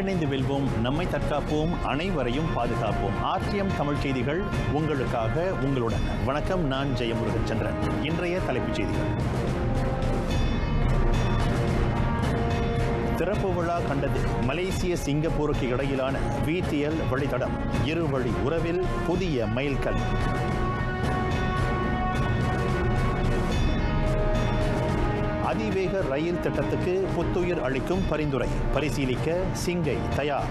ஒன்றிணைந்து வெல்வோம் நம்மை தற்காப்போம் அனைவரையும் பாதுகாப்போம் ஆர்டிஎம் தமிழ் செய்திகள் உங்களுக்காக உங்களுடன் வணக்கம் நான் ஜெயமுருகன் சந்திரன் இன்றைய தலைப்புச் செய்திகள் திறப்பு விழா கண்டது மலேசிய சிங்கப்பூருக்கு இடையிலான விடிஎல் வழித்தடம் இருவழி உறவில் புதிய மைல்கல் அதிவேக ரயில் திட்டத்துக்கு புத்துயிர் அளிக்கும் பரிந்துரை பரிசீலிக்க சிங்கை தயார்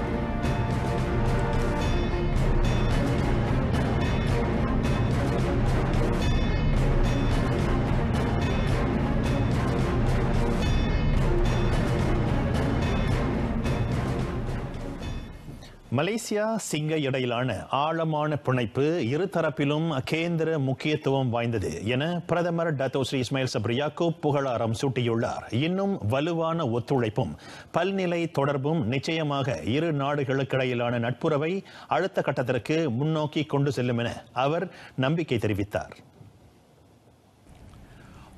மலேசியா சிங்க இடையிலான ஆழமான பிணைப்பு இருதரப்பிலும் கேந்திர முக்கியத்துவம் வாய்ந்தது என பிரதமர் டத்தோ ஸ்ரீ இஸ்மாயில் சப்ரியாக்கோ புகழாரம் சூட்டியுள்ளார் இன்னும் வலுவான ஒத்துழைப்பும் பல்நிலை தொடர்பும் நிச்சயமாக இரு நாடுகளுக்கிடையிலான நட்புறவை அடுத்த கட்டத்திற்கு முன்னோக்கி கொண்டு செல்லும் என அவர் நம்பிக்கை தெரிவித்தார்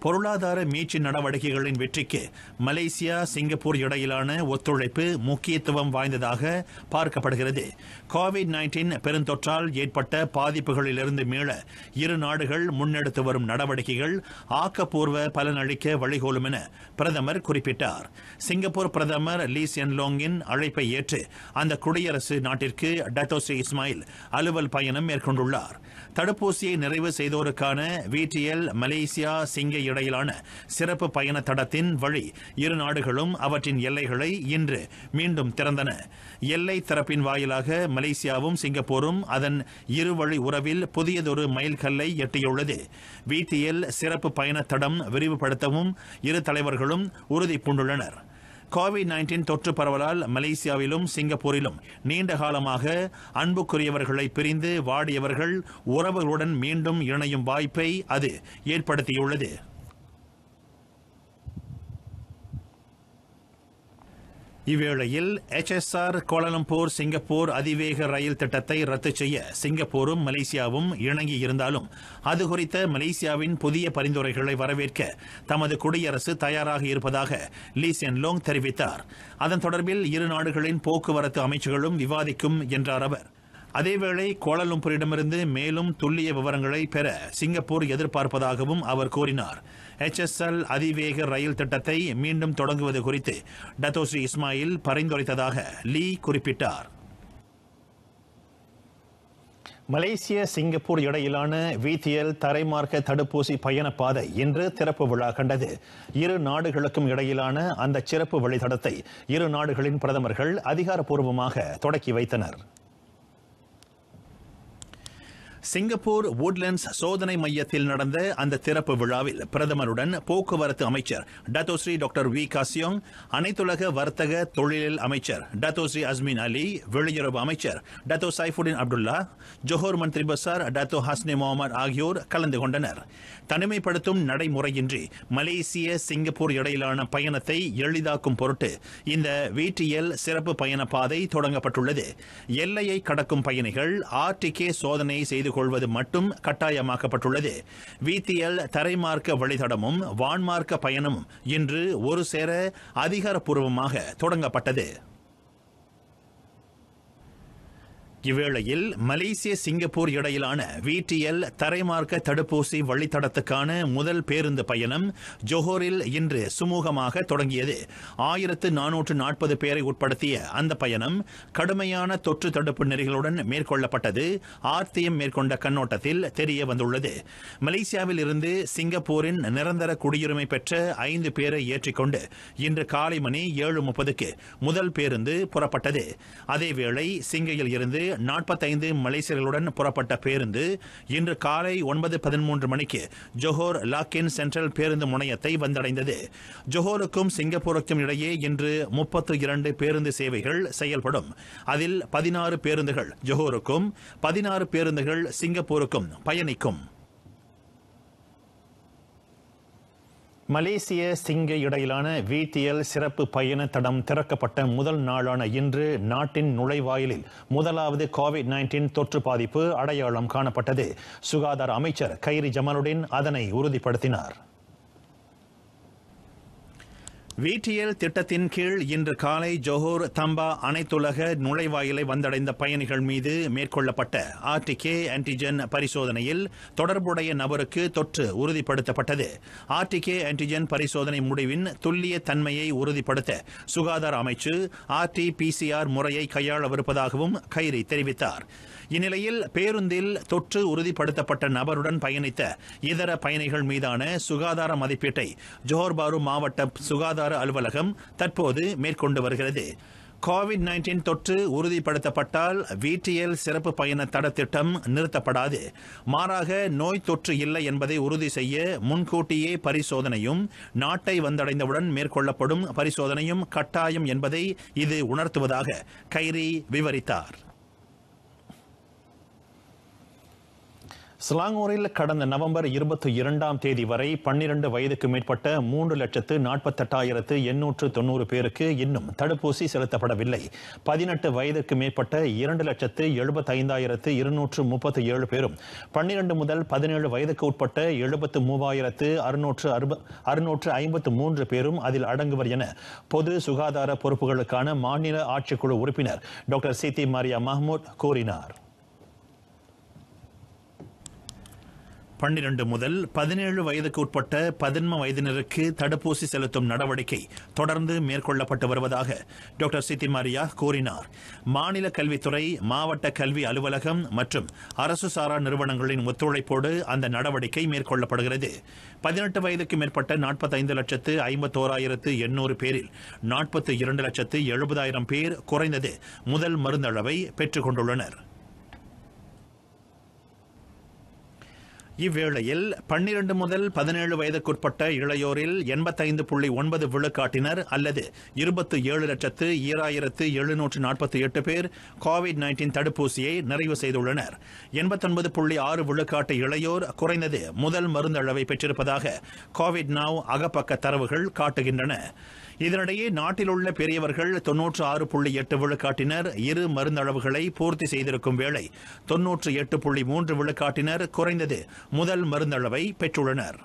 பொருளாதார மீட்சி நடவடிக்கைகளின் வெற்றிக்கு மலேசியா சிங்கப்பூர் இடையிலான ஒத்துழைப்பு முக்கியத்துவம் வாய்ந்ததாக பார்க்கப்படுகிறது கோவிட் நைன்டீன் பெருந்தொற்றால் ஏற்பட்ட பாதிப்புகளிலிருந்து மீள இரு நாடுகள் முன்னெடுத்து வரும் நடவடிக்கைகள் ஆக்கப்பூர்வ பலனளிக்க வழிகோலும் என பிரதமர் குறிப்பிட்டார் சிங்கப்பூர் பிரதமர் லீ லோங்கின் அழைப்பை ஏற்று அந்த குடியரசு நாட்டிற்கு டத்தோசி இஸ்மாயில் அலுவல் பயணம் மேற்கொண்டுள்ளார் தடுப்பூசியை நிறைவு செய்தோருக்கான விடிஎல் மலேசியா சிங்க இடையிலான சிறப்பு பயண தடத்தின் வழி இரு நாடுகளும் அவற்றின் எல்லைகளை இன்று மீண்டும் திறந்தன எல்லை தரப்பின் வாயிலாக மலேசியாவும் சிங்கப்பூரும் அதன் இருவழி உறவில் புதியதொரு மைல்கல்லை எட்டியுள்ளது விடிஎல் சிறப்பு பயண தடம் விரிவுபடுத்தவும் இரு தலைவர்களும் உறுதி பூண்டுள்ளனர் கோவிட் நைன்டீன் தொற்று பரவலால் மலேசியாவிலும் சிங்கப்பூரிலும் நீண்ட காலமாக அன்புக்குரியவர்களை பிரிந்து வாடியவர்கள் உறவுகளுடன் மீண்டும் இணையும் வாய்ப்பை அது ஏற்படுத்தியுள்ளது இவ்வேளையில் எச் ஆர் கோலாலம்பூர் சிங்கப்பூர் அதிவேக ரயில் திட்டத்தை ரத்து செய்ய சிங்கப்பூரும் மலேசியாவும் இணங்கி இருந்தாலும் அது குறித்த மலேசியாவின் புதிய பரிந்துரைகளை வரவேற்க தமது குடியரசு தயாராக இருப்பதாக லீ லோங் தெரிவித்தார் அதன் தொடர்பில் இரு நாடுகளின் போக்குவரத்து அமைச்சர்களும் விவாதிக்கும் என்றார் அவர் அதேவேளை கோலலும்புரிடமிருந்து மேலும் துல்லிய விவரங்களை பெற சிங்கப்பூர் எதிர்பார்ப்பதாகவும் அவர் கூறினார் எச் எல் அதிவேக ரயில் திட்டத்தை மீண்டும் தொடங்குவது குறித்து டத்தோஸ்ரீ இஸ்மாயில் பரிந்துரைத்ததாக லீ குறிப்பிட்டார் மலேசிய சிங்கப்பூர் இடையிலான வீத்தியல் தரைமார்க்க தடுப்பூசி பயணப்பாதை இன்று திறப்பு விழா கண்டது இரு நாடுகளுக்கும் இடையிலான அந்த சிறப்பு வழித்தடத்தை இரு நாடுகளின் பிரதமர்கள் அதிகாரப்பூர்வமாக தொடக்கி வைத்தனர் சிங்கப்பூர் வுட்லண்ட்ஸ் சோதனை மையத்தில் நடந்த அந்த திறப்பு விழாவில் பிரதமருடன் போக்குவரத்து அமைச்சர் டத்தோஸ்ரீ டாக்டர் வி காசியோங் அனைத்துலக வர்த்தக தொழிலில் அமைச்சர் டத்தோஸ்ரீ அஸ்மின் அலி வெளியுறவு அமைச்சர் டத்தோ சைஃபுடின் அப்துல்லா ஜொஹோர் மந்திரி பசார் டத்தோ ஹஸ்னி முகமது ஆகியோர் கலந்து கொண்டனர் தனிமைப்படுத்தும் நடைமுறையின்றி மலேசிய சிங்கப்பூர் இடையிலான பயணத்தை எளிதாக்கும் பொருட்டு இந்த வீட்டியல் சிறப்பு பயண பாதை தொடங்கப்பட்டுள்ளது எல்லையை கடக்கும் பயணிகள் ஆர்டிகே சோதனை செய்து செய்து கொள்வது மட்டும் கட்டாயமாக்கப்பட்டுள்ளது விடிஎல் தரைமார்க்க வழித்தடமும் வான்மார்க்க பயணமும் இன்று ஒரு சேர அதிகாரப்பூர்வமாக தொடங்கப்பட்டது இவ்வேளையில் மலேசிய சிங்கப்பூர் இடையிலான விடிஎல் தரைமார்க்க தடுப்பூசி வழித்தடத்துக்கான முதல் பேருந்து பயணம் ஜோஹோரில் இன்று சுமூகமாக தொடங்கியது ஆயிரத்து நானூற்று நாற்பது பேரை உட்படுத்திய அந்த பயணம் கடுமையான தொற்று தடுப்பு நெறிகளுடன் மேற்கொள்ளப்பட்டது ஆர்த்தியம் மேற்கொண்ட கண்ணோட்டத்தில் தெரிய வந்துள்ளது மலேசியாவில் இருந்து சிங்கப்பூரின் நிரந்தர குடியுரிமை பெற்ற ஐந்து பேரை ஏற்றிக்கொண்டு இன்று காலை மணி ஏழு முப்பதுக்கு முதல் பேருந்து புறப்பட்டது அதேவேளை சிங்கையில் இருந்து நாற்பத்தைந்து மலேசியர்களுடன் புறப்பட்ட பேருந்து இன்று காலை ஒன்பது பதிமூன்று மணிக்கு ஜொஹோர் லாக்கின் சென்ட்ரல் பேருந்து முனையத்தை வந்தடைந்தது ஜொஹோருக்கும் சிங்கப்பூருக்கும் இடையே இன்று முப்பத்து இரண்டு பேருந்து சேவைகள் செயல்படும் அதில் பதினாறு பேருந்துகள் ஜொஹோருக்கும் பதினாறு பேருந்துகள் சிங்கப்பூருக்கும் பயணிக்கும் மலேசிய சிங்க இடையிலான விடிஎல் சிறப்பு பயண தடம் திறக்கப்பட்ட முதல் நாளான இன்று நாட்டின் நுழைவாயிலில் முதலாவது கோவிட் நைன்டீன் தொற்று பாதிப்பு அடையாளம் காணப்பட்டது சுகாதார அமைச்சர் கைரி ஜமாலுடன் அதனை உறுதிப்படுத்தினார் விடிஎல் திட்டத்தின் கீழ் இன்று காலை ஜோஹூர் தம்பா அனைத்துலக நுழைவாயிலை வந்தடைந்த பயணிகள் மீது மேற்கொள்ளப்பட்ட ஆர்டிகே ஆன்டிஜென் பரிசோதனையில் தொடர்புடைய நபருக்கு தொற்று உறுதிப்படுத்தப்பட்டது ஆர்டிகே ஆன்டிஜென் பரிசோதனை முடிவின் துல்லிய தன்மையை உறுதிப்படுத்த சுகாதார அமைச்சு ஆர்டி பிசிஆர் முறையை கையாளவிருப்பதாகவும் கைரி தெரிவித்தார் இந்நிலையில் பேருந்தில் தொற்று உறுதிப்படுத்தப்பட்ட நபருடன் பயணித்த இதர பயணிகள் மீதான சுகாதார மதிப்பீட்டை ஜோஹர்பாரு பாரு மாவட்ட சுகாதார சுகாதார அலுவலகம் தற்போது மேற்கொண்டு வருகிறது கோவிட் நைன்டீன் தொற்று உறுதிப்படுத்தப்பட்டால் வீட்டியல் சிறப்பு பயண தட திட்டம் நிறுத்தப்படாது மாறாக நோய் தொற்று இல்லை என்பதை உறுதி செய்ய முன்கூட்டியே பரிசோதனையும் நாட்டை வந்தடைந்தவுடன் மேற்கொள்ளப்படும் பரிசோதனையும் கட்டாயம் என்பதை இது உணர்த்துவதாக கைரி விவரித்தார் ஸ்லாங்கூரில் கடந்த நவம்பர் இருபத்தி இரண்டாம் தேதி வரை பன்னிரண்டு வயதுக்கு மேற்பட்ட மூன்று லட்சத்து நாற்பத்தெட்டாயிரத்து எண்ணூற்று தொண்ணூறு பேருக்கு இன்னும் தடுப்பூசி செலுத்தப்படவில்லை பதினெட்டு வயதுக்கு மேற்பட்ட இரண்டு லட்சத்து எழுபத்தைந்தாயிரத்து இருநூற்று முப்பத்தி ஏழு பேரும் பன்னிரண்டு முதல் பதினேழு வயதுக்கு உட்பட்ட எழுபத்து மூவாயிரத்து அறுநூற்று அறுப அறுநூற்று ஐம்பத்து மூன்று பேரும் அதில் அடங்குவர் என பொது சுகாதார பொறுப்புகளுக்கான மாநில ஆட்சிக்குழு உறுப்பினர் டாக்டர் தி மாரியா மஹமூத் கூறினார் பன்னிரண்டு முதல் பதினேழு வயதுக்கு உட்பட்ட பதின்ம வயதினருக்கு தடுப்பூசி செலுத்தும் நடவடிக்கை தொடர்ந்து மேற்கொள்ளப்பட்டு வருவதாக டாக்டர் சித்திமாரியா கூறினார் மாநில கல்வித்துறை மாவட்ட கல்வி அலுவலகம் மற்றும் அரசு சாரா நிறுவனங்களின் ஒத்துழைப்போடு அந்த நடவடிக்கை மேற்கொள்ளப்படுகிறது பதினெட்டு வயதுக்கு மேற்பட்ட நாற்பத்தைந்து லட்சத்து ஐம்பத்தோராயிரத்து எண்ணூறு பேரில் நாற்பத்தி இரண்டு லட்சத்து எழுபதாயிரம் பேர் குறைந்தது முதல் மருந்தளவை பெற்றுக் கொண்டுள்ளனா் இவ்வேளையில் பன்னிரண்டு முதல் பதினேழு வயதுக்குட்பட்ட இளையோரில் எண்பத்தைந்து புள்ளி ஒன்பது விழுக்காட்டினர் அல்லது இருபத்தி ஏழு லட்சத்து ஈராயிரத்து எழுநூற்று நாற்பத்தி எட்டு பேர் கோவிட் நைன்டீன் தடுப்பூசியை நிறைவு செய்துள்ளனர் எண்பத்தொன்பது புள்ளி ஆறு விழுக்காட்டு இளையோர் குறைந்தது முதல் மருந்தளவை பெற்றிருப்பதாக கோவிட் நாவ் அகப்பக்க தரவுகள் காட்டுகின்றன இதனிடையே நாட்டில் உள்ள பெரியவர்கள் தொன்னூற்று ஆறு புள்ளி எட்டு விழுக்காட்டினர் இரு மருந்தளவுகளை பூர்த்தி செய்திருக்கும் வேளை தொன்னூற்று எட்டு புள்ளி மூன்று விழுக்காட்டினர் குறைந்தது முதல் மருந்தளவை பெற்றுள்ளனர்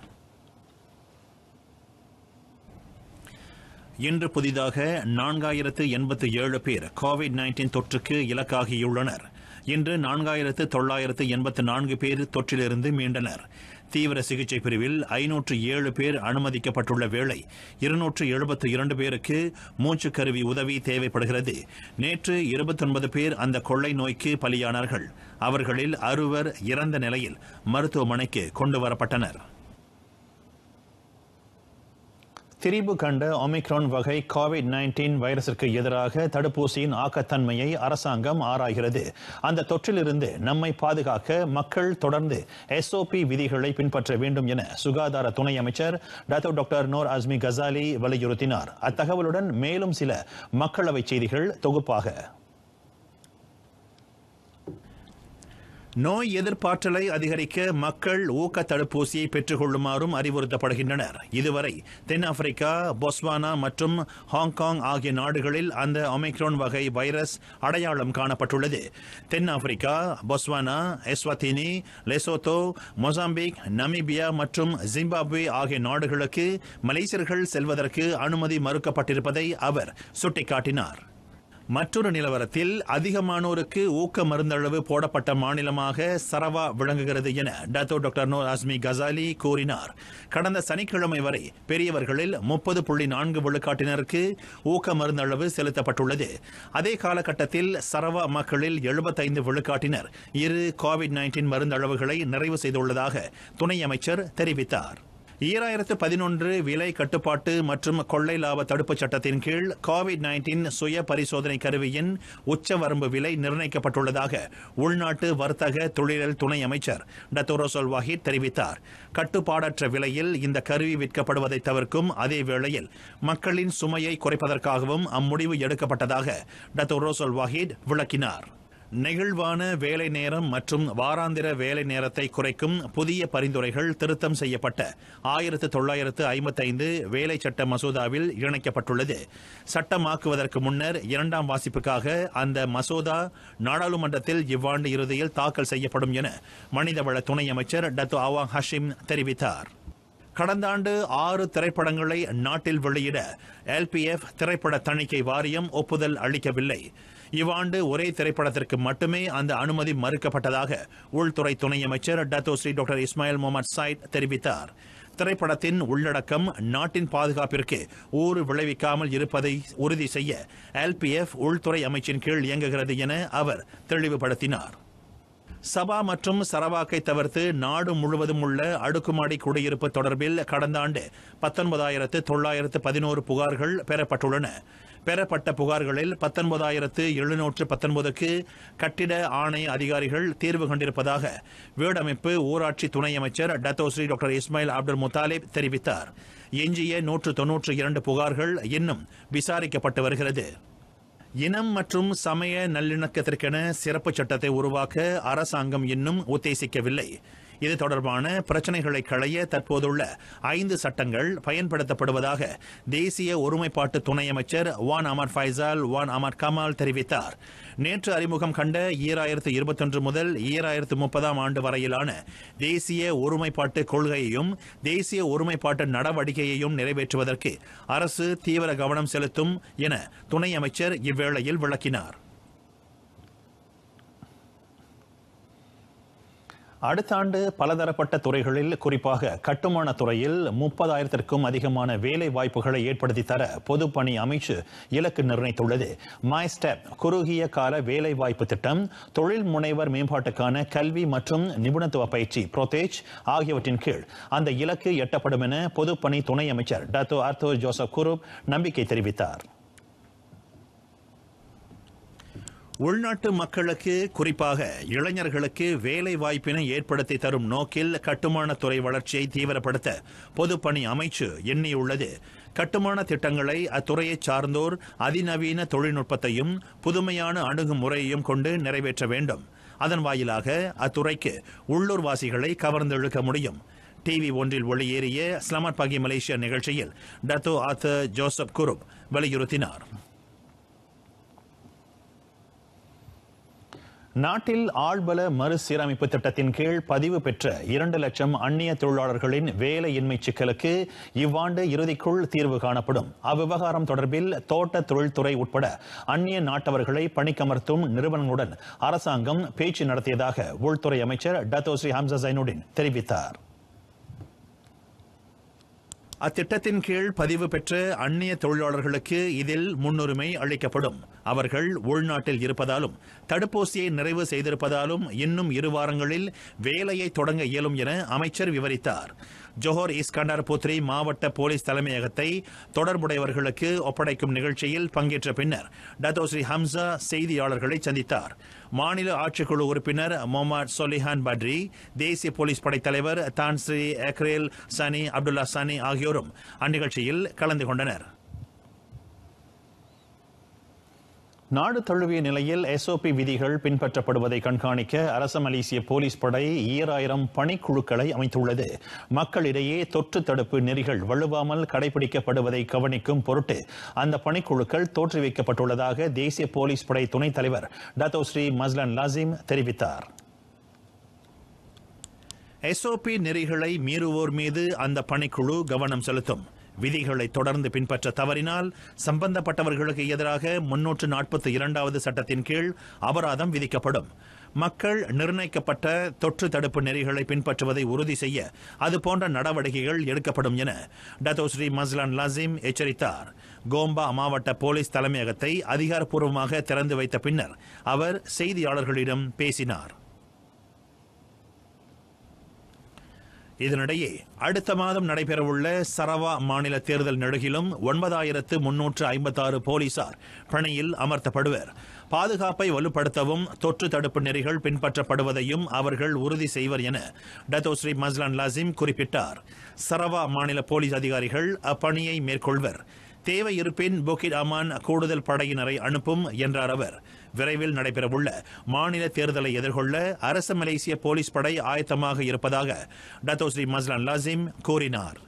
இன்று புதிதாக நான்காயிரத்து எண்பத்து ஏழு பேர் கோவிட் நைன்டீன் தொற்றுக்கு இலக்காகியுள்ளனர் இன்று நான்காயிரத்து தொள்ளாயிரத்து எண்பத்து நான்கு பேர் தொற்றிலிருந்து மீண்டனர் தீவிர சிகிச்சை பிரிவில் ஐநூற்று ஏழு பேர் அனுமதிக்கப்பட்டுள்ள வேளை இருநூற்று எழுபத்து இரண்டு பேருக்கு மூச்சு கருவி உதவி தேவைப்படுகிறது நேற்று இருபத்தொன்பது பேர் அந்த கொள்ளை நோய்க்கு பலியானார்கள் அவர்களில் அறுவர் இறந்த நிலையில் மருத்துவமனைக்கு கொண்டு வரப்பட்டனர் திரிபு கண்ட ஒமிக்ரான் வகை கோவிட் நைன்டீன் வைரஸிற்கு எதிராக தடுப்பூசியின் ஆக்கத்தன்மையை அரசாங்கம் ஆராய்கிறது அந்த தொற்றிலிருந்து நம்மை பாதுகாக்க மக்கள் தொடர்ந்து எஸ்ஓபி விதிகளை பின்பற்ற வேண்டும் என சுகாதார துணை அமைச்சர் doctor doctor Noor Azmi Ghazali வலியுறுத்தினார் அத்தகவலுடன் மேலும் சில மக்களவை செய்திகள் தொகுப்பாக நோய் எதிர்ப்பாற்றலை அதிகரிக்க மக்கள் ஊக்க தடுப்பூசியை பெற்றுக்கொள்ளுமாறும் அறிவுறுத்தப்படுகின்றனர் இதுவரை தென்னாப்பிரிக்கா பொஸ்வானா மற்றும் ஹாங்காங் ஆகிய நாடுகளில் அந்த ஒமைக்ரோன் வகை வைரஸ் அடையாளம் காணப்பட்டுள்ளது தென்னாப்பிரிக்கா பொஸ்வானா எஸ்வத்தினி லெசோத்தோ மொசாம்பிக் நமீபியா மற்றும் ஜிம்பாப்வே ஆகிய நாடுகளுக்கு மலேசியர்கள் செல்வதற்கு அனுமதி மறுக்கப்பட்டிருப்பதை அவர் சுட்டிக்காட்டினார் மற்றொரு நிலவரத்தில் அதிகமானோருக்கு ஊக்க மருந்தளவு போடப்பட்ட மாநிலமாக சரவா விளங்குகிறது என Dato doctor Noor Azmi Ghazali கூறினார் கடந்த சனிக்கிழமை வரை பெரியவர்களில் முப்பது புள்ளி நான்கு விழுக்காட்டினருக்கு ஊக்க மருந்தளவு செலுத்தப்பட்டுள்ளது அதே காலகட்டத்தில் சரவா மக்களில் எழுபத்தைந்து விழுக்காட்டினர் இரு கோவிட் நைன்டீன் மருந்தளவுகளை நிறைவு செய்துள்ளதாக துணை அமைச்சர் தெரிவித்தார் ஈராயிரத்து பதினொன்று விலை கட்டுப்பாட்டு மற்றும் கொள்ளை லாப தடுப்புச் சட்டத்தின் கீழ் கோவிட் நைன்டீன் சுய பரிசோதனை கருவியின் உச்ச வரம்பு விலை நிர்ணயிக்கப்பட்டுள்ளதாக உள்நாட்டு வர்த்தக தொழிலில் துணை அமைச்சர் டத்தோரோசோல் வாஹித் தெரிவித்தார் கட்டுப்பாடற்ற விலையில் இந்த கருவி விற்கப்படுவதை தவிர்க்கும் அதே வேளையில் மக்களின் சுமையை குறைப்பதற்காகவும் அம்முடிவு எடுக்கப்பட்டதாக டத்தோரோசோல் வாஹித் விளக்கினார் நெகிழ்வான வேலை நேரம் மற்றும் வாராந்திர வேலை நேரத்தை குறைக்கும் புதிய பரிந்துரைகள் திருத்தம் செய்யப்பட்ட ஆயிரத்து தொள்ளாயிரத்து ஐம்பத்தைந்து வேலை சட்ட மசோதாவில் இணைக்கப்பட்டுள்ளது சட்டமாக்குவதற்கு முன்னர் இரண்டாம் வாசிப்புக்காக அந்த மசோதா நாடாளுமன்றத்தில் இவ்வாண்டு இறுதியில் தாக்கல் செய்யப்படும் என மனிதவள துணை அமைச்சர் டத்து அவாங் ஹஷிம் தெரிவித்தார் கடந்த ஆண்டு ஆறு திரைப்படங்களை நாட்டில் வெளியிட எல்பிஎஃப் திரைப்பட தணிக்கை வாரியம் ஒப்புதல் அளிக்கவில்லை இவ்வாண்டு ஒரே திரைப்படத்திற்கு மட்டுமே அந்த அனுமதி மறுக்கப்பட்டதாக உள்துறை துணை அமைச்சர் Seri doctor Ismail Mohamed Said தெரிவித்தார் திரைப்படத்தின் உள்ளடக்கம் நாட்டின் பாதுகாப்பிற்கு ஊறு விளைவிக்காமல் இருப்பதை உறுதி செய்ய எல்பிஎஃப் உள்துறை அமைச்சின் கீழ் இயங்குகிறது என அவர் தெளிவுபடுத்தினார் சபா மற்றும் சரவாக்கை தவிர்த்து நாடு முழுவதும் உள்ள அடுக்குமாடி குடியிருப்பு தொடர்பில் கடந்த ஆண்டு பத்தொன்பதாயிரத்து தொள்ளாயிரத்து பதினோரு புகார்கள் பெறப்பட்டுள்ளன பெறப்பட்ட புகார்களில் பத்தொன்பதாயிரத்து எழுநூற்று பத்தொன்பதுக்கு கட்டிட ஆணைய அதிகாரிகள் தீர்வு கண்டிருப்பதாக வீடமைப்பு ஊராட்சி துணை அமைச்சர் Dato Sri doctor Ismail Abdul Muttalib தெரிவித்தார் எஞ்சிய நூற்று தொன்னூற்று இரண்டு புகார்கள் இன்னும் விசாரிக்கப்பட்டு வருகிறது இனம் மற்றும் சமய நல்லிணக்கத்திற்கென சிறப்பு சட்டத்தை உருவாக்க அரசாங்கம் இன்னும் உத்தேசிக்கவில்லை இது தொடர்பான பிரச்சனைகளை களைய தற்போதுள்ள ஐந்து சட்டங்கள் பயன்படுத்தப்படுவதாக தேசிய ஒருமைப்பாட்டு துணை அமைச்சர் வான் அமர் ஃபைசால் வான் அமர் கமால் தெரிவித்தார் நேற்று அறிமுகம் கண்ட ஈராயிரத்து இருபத்தொன்று முதல் ஈராயிரத்து முப்பதாம் ஆண்டு வரையிலான தேசிய ஒருமைப்பாட்டு கொள்கையையும் தேசிய ஒருமைப்பாட்டு நடவடிக்கையையும் நிறைவேற்றுவதற்கு அரசு தீவிர கவனம் செலுத்தும் என துணை அமைச்சர் இவ்வேளையில் விளக்கினார் அடுத்த ஆண்டு பலதரப்பட்ட துறைகளில் குறிப்பாக கட்டுமான துறையில் முப்பதாயிரத்திற்கும் அதிகமான வேலை வாய்ப்புகளை ஏற்படுத்தி தர பொதுப்பணி அமைச்சு இலக்கு நிர்ணயித்துள்ளது மைஸ்டெப் குறுகிய கால வேலை வாய்ப்பு திட்டம் தொழில் முனைவர் மேம்பாட்டுக்கான கல்வி மற்றும் நிபுணத்துவ பயிற்சி புரோத்தேஜ் ஆகியவற்றின் கீழ் அந்த இலக்கு எட்டப்படும் என பொதுப்பணி துணை அமைச்சர் டாக்டர் ஆர்த்தோ ஜோசப் குரூப் நம்பிக்கை தெரிவித்தார் உள்நாட்டு மக்களுக்கு குறிப்பாக இளைஞர்களுக்கு வேலை வாய்ப்பினை ஏற்படுத்தி தரும் நோக்கில் கட்டுமானத்துறை வளர்ச்சியை தீவிரப்படுத்த பொதுப்பணி அமைச்சு எண்ணியுள்ளது கட்டுமான திட்டங்களை அத்துறையை சார்ந்தோர் அதிநவீன தொழில்நுட்பத்தையும் புதுமையான அணுகுமுறையையும் கொண்டு நிறைவேற்ற வேண்டும் அதன் வாயிலாக அத்துறைக்கு உள்ளூர்வாசிகளை கவர்ந்தெழுக்க முடியும் டிவி ஒன்றில் ஒளியேறிய ஸ்லமர் பகி மலேசியா நிகழ்ச்சியில் டத்தோ ஆத்தர் ஜோசப் குருப் வலியுறுத்தினார் நாட்டில் ஆழ்பல மறுசீரமைப்பு திட்டத்தின் கீழ் பதிவு பெற்ற இரண்டு லட்சம் அந்நிய தொழிலாளர்களின் வேலையின்மை சிக்கலுக்கு இவ்வாண்டு இறுதிக்குள் தீர்வு காணப்படும் அவ்விவகாரம் தொடர்பில் தோட்ட தொழில்துறை உட்பட அந்நிய நாட்டவர்களை பணிக்கமர்த்தும் நிறுவனங்களுடன் அரசாங்கம் பேச்சு நடத்தியதாக உள்துறை அமைச்சர் டத்தோஸ்ரீ ஹம்சா ஜைனுடின் தெரிவித்தார் அத்திட்டத்தின் கீழ் பதிவு பெற்ற அந்நிய தொழிலாளர்களுக்கு இதில் முன்னுரிமை அளிக்கப்படும் அவர்கள் உள்நாட்டில் இருப்பதாலும் தடுப்பூசியை நிறைவு செய்திருப்பதாலும் இன்னும் இரு வாரங்களில் வேலையை தொடங்க இயலும் என அமைச்சர் விவரித்தார் ஜோஹர் இஸ்கண்டர் புத்ரி மாவட்ட போலீஸ் தலைமையகத்தை தொடர்புடையவர்களுக்கு ஒப்படைக்கும் நிகழ்ச்சியில் பங்கேற்ற பின்னர் டதோஸ்ரீ ஹம்சா செய்தியாளர்களை சந்தித்தார் மாநில ஆட்சிக்குழு உறுப்பினர் மொஹமட் சொலிஹான் பட்ரி தேசிய போலீஸ் தலைவர் தான்ஸ்ரீ அக்ரேல் சனி அப்துல்லா சனி ஆகியோரும் அந்நிகழ்ச்சியில் கலந்து கொண்டனர் நாடு தழுவிய நிலையில் எஸ்ஓபி விதிகள் பின்பற்றப்படுவதை கண்காணிக்க அரச மலேசிய போலீஸ் படை ஈராயிரம் பணிக்குழுக்களை அமைத்துள்ளது மக்களிடையே தொற்று தடுப்பு நெறிகள் வலுவாமல் கடைபிடிக்கப்படுவதை கவனிக்கும் பொருட்டு அந்த பணிக்குழுக்கள் தோற்றுவிக்கப்பட்டுள்ளதாக தேசிய போலீஸ் படை துணைத் தலைவர் டத்தோ ஸ்ரீ மஸ்லன் லாசிம் தெரிவித்தார் எஸ்ஓபி நெறிகளை மீறுவோர் மீது அந்த பணிக்குழு கவனம் செலுத்தும் விதிகளை தொடர்ந்து பின்பற்ற தவறினால் சம்பந்தப்பட்டவர்களுக்கு எதிராக முன்னூற்று நாற்பத்தி இரண்டாவது சட்டத்தின் கீழ் அபராதம் விதிக்கப்படும் மக்கள் நிர்ணயிக்கப்பட்ட தொற்று தடுப்பு நெறிகளை பின்பற்றுவதை உறுதி செய்ய அதுபோன்ற நடவடிக்கைகள் எடுக்கப்படும் என டத்தோஸ்ரீ மஸ்லான் லாசிம் எச்சரித்தார் கோம்பா மாவட்ட போலீஸ் தலைமையகத்தை அதிகாரப்பூர்வமாக திறந்து வைத்த பின்னர் அவர் செய்தியாளர்களிடம் பேசினார் இதனிடையே அடுத்த மாதம் நடைபெறவுள்ள சரவா மாநில தேர்தல் நெடுகிலும் ஒன்பதாயிரத்து முன்னூற்று ஐம்பத்தாறு போலீசார் பணியில் அமர்த்தப்படுவர் பாதுகாப்பை வலுப்படுத்தவும் தொற்று தடுப்பு நெறிகள் பின்பற்றப்படுவதையும் அவர்கள் உறுதி செய்வர் என டத்தோஸ்ரீ மஸ்லான் லாசிம் குறிப்பிட்டார் சரவா மாநில போலீஸ் அதிகாரிகள் அப்பணியை மேற்கொள்வர் தேவை இருப்பின் புகிட் அமான் கூடுதல் படையினரை அனுப்பும் என்றார் அவர் விரைவில் நடைபெறவுள்ள மாநில தேர்தலை எதிர்கொள்ள அரசு மலேசிய போலீஸ் படை ஆயத்தமாக இருப்பதாக டத்தோஸ்ரீ மஸ்லான் லாசிம் கூறினார்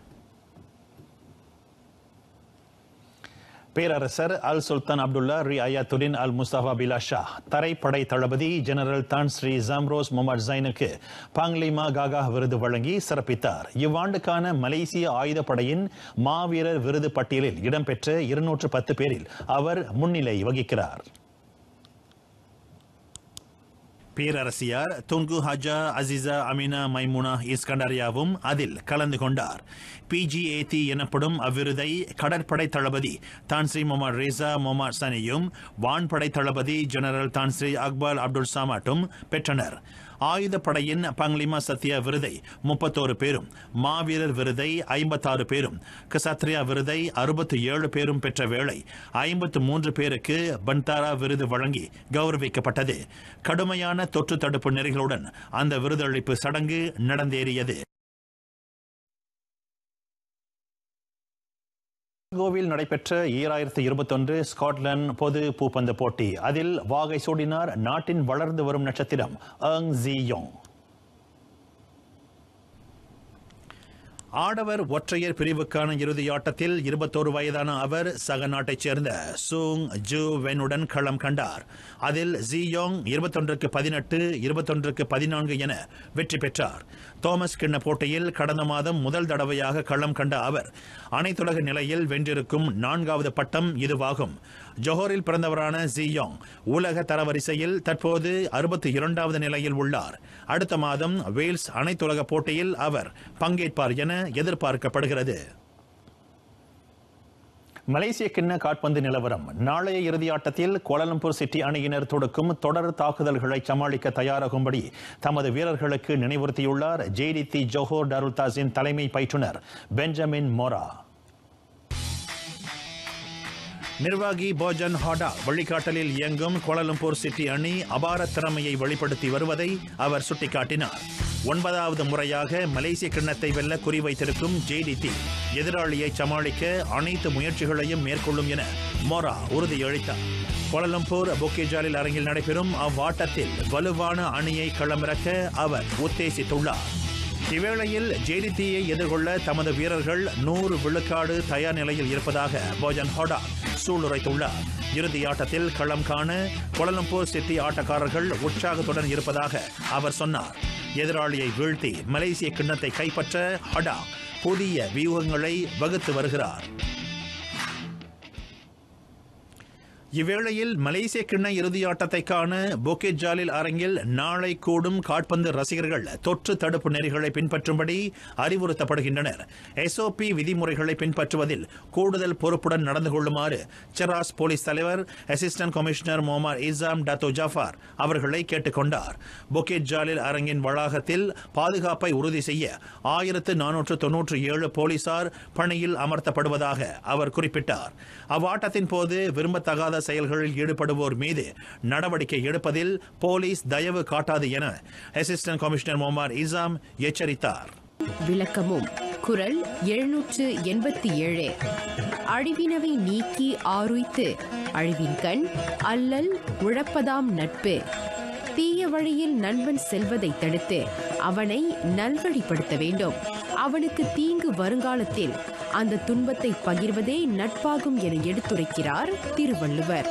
பேரரசர் அல் சுல்தான் அப்துல்லா ரியாயத்துலின் அல் முஸ்தபா ஷா தரைப்படை தளபதி ஜெனரல் தான் ஸ்ரீ ஜம்ரோஸ் முமட் ஜைனுக்கு பாங்லிமா காகா விருது வழங்கி சிறப்பித்தார் இவ்வாண்டுக்கான மலேசிய ஆயுதப்படையின் மாவீரர் விருது பட்டியலில் இடம்பெற்ற இருநூற்று பத்து பேரில் அவர் முன்னிலை வகிக்கிறார் பேரரசியார் Tunku Hajah Azizah Aminah Maimunah இஸ்கண்டரியாவும் அதில் கலந்து கொண்டார் தி எனப்படும் அவ்விருதை கடற்படை தளபதி தான்ஸ்ரீ மொமார் ரேசா மொமா சனியும் வான்படை தளபதி ஜெனரல் தான்ஸ்ரீ அக்பால் அப்துல் சாமாட்டும் பெற்றனர் ஆயுதப்படையின் பங்லிமா சத்யா விருதை முப்பத்தோரு பேரும் மாவீரர் விருதை ஐம்பத்தாறு பேரும் கசத்ரியா விருதை அறுபத்தி ஏழு பேரும் பெற்ற வேளை ஐம்பத்து மூன்று பேருக்கு பன்தாரா விருது வழங்கி கௌரவிக்கப்பட்டது கடுமையான தொற்று தடுப்பு நெறிகளுடன் அந்த விருதளிப்பு சடங்கு நடந்தேறியது கோவில் நடைபெற்ற ஈராயிரத்தி இருபத்தொன்று ஸ்காட்லாந்து பொது பூப்பந்து போட்டி அதில் வாகை சூடினார் நாட்டின் வளர்ந்து வரும் நட்சத்திரம் ஜியோங் ஆடவர் ஒற்றையர் பிரிவுக்கான இறுதி ஆட்டத்தில் இருபத்தோரு வயதான அவர் சக நாட்டைச் சேர்ந்த சூங் ஜூ வெனுடன் களம் கண்டார் அதில் ஜியோங் இருபத்தொன்றுக்கு பதினெட்டு இருபத்தொன்றுக்கு பதினான்கு என வெற்றி பெற்றார் தோமஸ் கிண்ண போட்டியில் கடந்த மாதம் முதல் தடவையாக களம் கண்ட அவர் அனைத்துலக நிலையில் வென்றிருக்கும் நான்காவது பட்டம் இதுவாகும் ஜோஹரில் பிறந்தவரான ஜியோங் உலக தரவரிசையில் தற்போது அறுபத்தி இரண்டாவது நிலையில் உள்ளார் அடுத்த மாதம் வேல்ஸ் அனைத்துலக போட்டியில் அவர் பங்கேற்பார் என எதிர்பார்க்கப்படுகிறது மலேசிய கிண்ண காட்பந்து நிலவரம் நாளைய இறுதி ஆட்டத்தில் கோலலம்பூர் சிட்டி அணியினர் தொடுக்கும் தொடர் தாக்குதல்களை சமாளிக்க தயாராகும்படி தமது வீரர்களுக்கு நினைவுறுத்தியுள்ளார் ஜெய்டித்தி ஜோஹோர் டருல்தாஸின் தலைமை பயிற்றுனர் பெஞ்சமின் மோரா நிர்வாகி போஜன் ஹாடா வழிகாட்டலில் இயங்கும் கோலலம்பூர் சிட்டி அணி அபார திறமையை வெளிப்படுத்தி வருவதை அவர் சுட்டிக்காட்டினார் ஒன்பதாவது முறையாக மலேசிய கிண்ணத்தை வெல்ல குறிவைத்திருக்கும் ஜேடிடி எதிராளியை சமாளிக்க அனைத்து முயற்சிகளையும் மேற்கொள்ளும் என மொரா உறுதியளித்தார் கோலலம்பூர் பொக்கேஜாலில் அரங்கில் நடைபெறும் அவ்வாட்டத்தில் வலுவான அணியை களமிறக்க அவர் உத்தேசித்துள்ளார் இவ்வேளையில் ஜேடிடியை எதிர்கொள்ள தமது வீரர்கள் நூறு விழுக்காடு தயார் நிலையில் இருப்பதாக போஜன் ஹோடா சூளுரைத்துள்ளார் இறுதி ஆட்டத்தில் களம் காண கொலம்பூர் சிட்டி ஆட்டக்காரர்கள் உற்சாகத்துடன் இருப்பதாக அவர் சொன்னார் எதிராளியை வீழ்த்தி மலேசிய கிண்ணத்தை கைப்பற்ற ஹடா புதிய வியூகங்களை வகுத்து வருகிறார் இவ்வேளையில் மலேசிய கிண்ண இறுதியாட்டத்தை காண போக்கேட் ஜாலில் அரங்கில் நாளை கூடும் காட்பந்து ரசிகர்கள் தொற்று தடுப்பு நெறிகளை பின்பற்றும்படி அறிவுறுத்தப்படுகின்றனர் எஸ்ஓபி விதிமுறைகளை பின்பற்றுவதில் கூடுதல் பொறுப்புடன் நடந்து கொள்ளுமாறு செராஸ் போலீஸ் தலைவர் assistant commissioner Muhammad Isam Dato Jaafar அவர்களை கேட்டுக்கொண்டார் பொக்கேட் ஜாலில் அரங்கின் வளாகத்தில் பாதுகாப்பை உறுதி செய்ய ஆயிரத்து நானூற்று தொன்னூற்று ஏழு போலீசார் பணியில் அமர்த்தப்படுவதாக அவர் குறிப்பிட்டார் அவ்வாட்டத்தின் போது விரும்பத்தகாத செயல்களில் ஈடுபடுவோர் மீது நடவடிக்கை எடுப்பதில் போலீஸ் தயவு காட்டாது என அசிஸ்டன்ட் கமிஷனர் முகமது இசாம் எச்சரித்தார் விளக்கமும் குரல் எழுநூற்று எண்பத்தி ஏழு அழிவினவை நீக்கி ஆருய்த்து அழிவின் கண் அல்லல் உழப்பதாம் நட்பு தீய வழியில் நண்பன் செல்வதை தடுத்து அவனை நல்வழிப்படுத்த வேண்டும் அவனுக்கு தீங்கு வருங்காலத்தில் அந்த துன்பத்தை பகிர்வதே நட்பாகும் என எடுத்துரைக்கிறார் திருவள்ளுவர்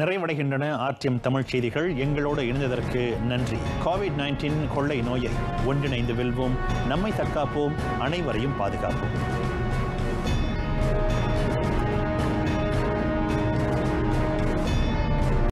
நிறைவடைகின்றன ஆர்டிஎம் தமிழ் செய்திகள் எங்களோடு இணைந்ததற்கு நன்றி கோவிட் நைன்டீன் கொள்ளை நோயை ஒன்றிணைந்து வெல்வோம் நம்மை தற்காப்போம் அனைவரையும் பாதுகாப்போம்